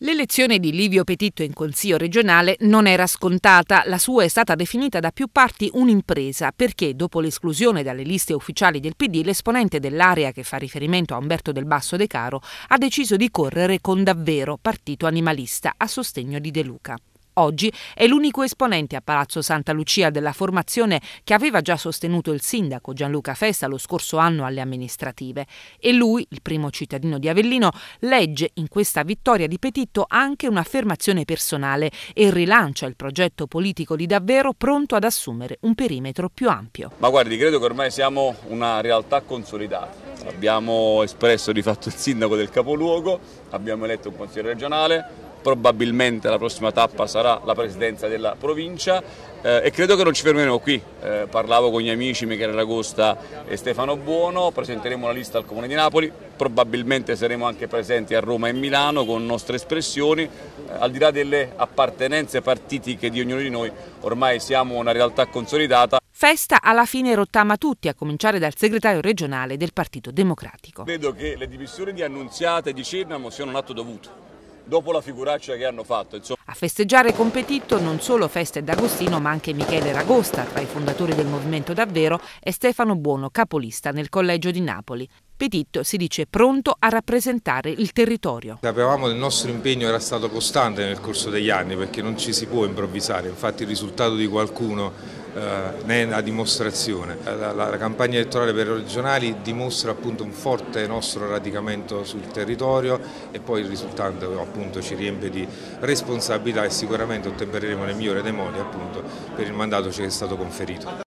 L'elezione di Livio Petitto in Consiglio regionale non era scontata, la sua è stata definita da più parti un'impresa, perché dopo l'esclusione dalle liste ufficiali del PD l'esponente dell'area che fa riferimento a Umberto del Basso De Caro ha deciso di correre con davvero partito animalista a sostegno di De Luca. Oggi è l'unico esponente a Palazzo Santa Lucia della formazione che aveva già sostenuto il sindaco Gianluca Festa lo scorso anno alle amministrative. E lui, il primo cittadino di Avellino, legge in questa vittoria di Petitto anche un'affermazione personale e rilancia il progetto politico di davvero pronto ad assumere un perimetro più ampio. Ma guardi, credo che ormai siamo una realtà consolidata. Abbiamo espresso di fatto il sindaco del capoluogo, abbiamo eletto un consiglio regionale, probabilmente la prossima tappa sarà la presidenza della provincia eh, e credo che non ci fermeremo qui, eh, parlavo con gli amici Michele Agosta e Stefano Buono, presenteremo la lista al Comune di Napoli, probabilmente saremo anche presenti a Roma e Milano con nostre espressioni, eh, al di là delle appartenenze partitiche di ognuno di noi, ormai siamo una realtà consolidata. Festa alla fine rottama tutti, a cominciare dal segretario regionale del Partito Democratico. Credo che le dimissioni di Annunziata e di Cernamo siano un atto dovuto dopo la figuraccia che hanno fatto. Insomma. A festeggiare con Petitto non solo Feste d'Agostino, ma anche Michele Ragosta, tra i fondatori del Movimento Davvero, e Stefano Buono, capolista nel Collegio di Napoli. Petitto si dice pronto a rappresentare il territorio. Sapevamo che il nostro impegno era stato costante nel corso degli anni perché non ci si può improvvisare, infatti il risultato di qualcuno eh, ne è la dimostrazione. La, la, la campagna elettorale per i regionali dimostra appunto un forte nostro radicamento sul territorio e poi il risultato appunto ci riempie di responsabilità e sicuramente ottempereremo le migliori dei modi appunto per il mandato che ci è stato conferito.